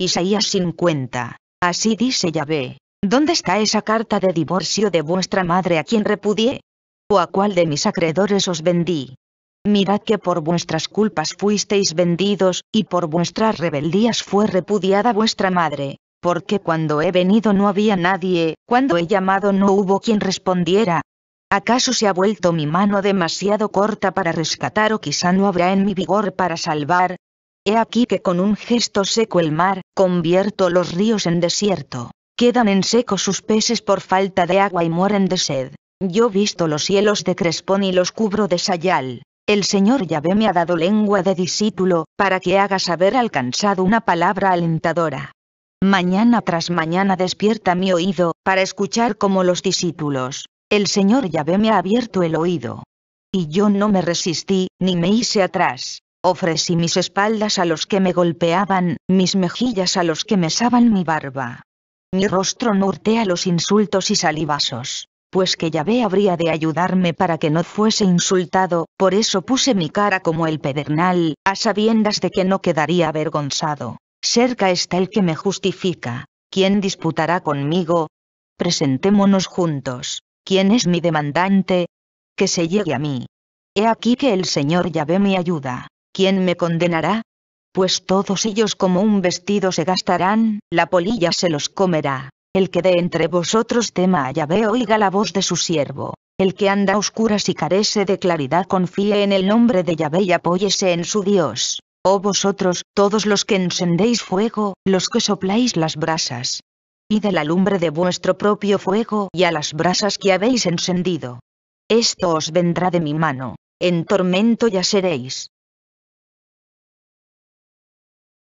Isaías 50. Así dice Yahvé, ¿dónde está esa carta de divorcio de vuestra madre a quien repudié? ¿O a cuál de mis acreedores os vendí? Mirad que por vuestras culpas fuisteis vendidos, y por vuestras rebeldías fue repudiada vuestra madre, porque cuando he venido no había nadie, cuando he llamado no hubo quien respondiera. ¿Acaso se ha vuelto mi mano demasiado corta para rescatar o quizá no habrá en mi vigor para salvar? He aquí que con un gesto seco el mar, convierto los ríos en desierto. Quedan en seco sus peces por falta de agua y mueren de sed. Yo visto los cielos de Crespón y los cubro de sayal. El Señor Yahvé me ha dado lengua de discípulo, para que haga saber alcanzado una palabra alentadora. Mañana tras mañana despierta mi oído, para escuchar como los discípulos. El Señor Yahvé me ha abierto el oído. Y yo no me resistí, ni me hice atrás. Ofrecí mis espaldas a los que me golpeaban, mis mejillas a los que mesaban mi barba. Mi rostro no a los insultos y salivazos. Pues que Yahvé habría de ayudarme para que no fuese insultado, por eso puse mi cara como el pedernal, a sabiendas de que no quedaría avergonzado. Cerca está el que me justifica. ¿Quién disputará conmigo? Presentémonos juntos. ¿Quién es mi demandante? Que se llegue a mí. He aquí que el Señor Yahvé me ayuda. ¿Quién me condenará? Pues todos ellos como un vestido se gastarán, la polilla se los comerá. El que de entre vosotros tema a Yahvé oiga la voz de su siervo. El que anda a oscuras y carece de claridad confíe en el nombre de Yahvé y apóyese en su Dios. Oh vosotros, todos los que encendéis fuego, los que sopláis las brasas. Y de la lumbre de vuestro propio fuego y a las brasas que habéis encendido. Esto os vendrá de mi mano. En tormento ya seréis.